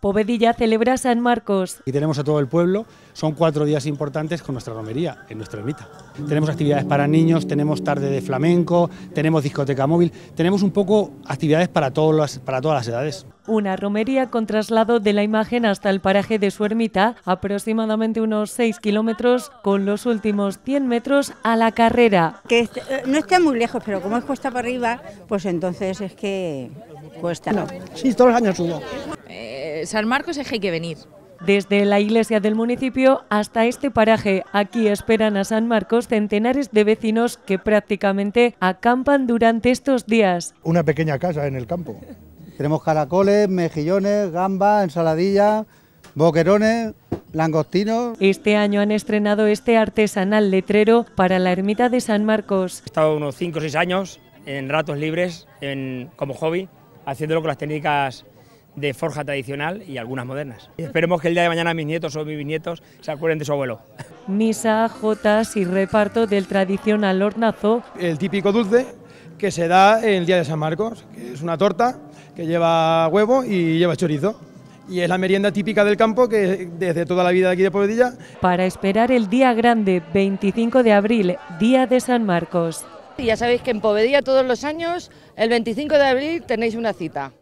Povedilla celebra San Marcos. Y tenemos a todo el pueblo, son cuatro días importantes con nuestra romería en nuestra ermita. Tenemos actividades para niños, tenemos tarde de flamenco, tenemos discoteca móvil, tenemos un poco actividades para, todas para todas las edades. Una romería con traslado de la imagen hasta el paraje de su ermita, aproximadamente unos 6 kilómetros, con los últimos 100 metros a la carrera. Que eh, no está muy lejos, pero como es cuesta para arriba, pues entonces es que cuesta. sí, todos los años subo. San Marcos es que hay que venir. Desde la iglesia del municipio hasta este paraje, aquí esperan a San Marcos centenares de vecinos que prácticamente acampan durante estos días. Una pequeña casa en el campo. Tenemos caracoles, mejillones, gambas, ensaladilla, boquerones, langostinos. Este año han estrenado este artesanal letrero para la ermita de San Marcos. He estado unos 5 o 6 años en ratos libres, en, como hobby, haciéndolo con las técnicas de forja tradicional y algunas modernas. Esperemos que el día de mañana mis nietos o mis bisnietos se acuerden de su abuelo. Misa, jotas y reparto del tradicional hornazo. El típico dulce que se da el día de San Marcos, que es una torta que lleva huevo y lleva chorizo. Y es la merienda típica del campo que desde toda la vida de aquí de Pobedilla. Para esperar el día grande, 25 de abril, día de San Marcos. Ya sabéis que en Povedilla todos los años, el 25 de abril, tenéis una cita.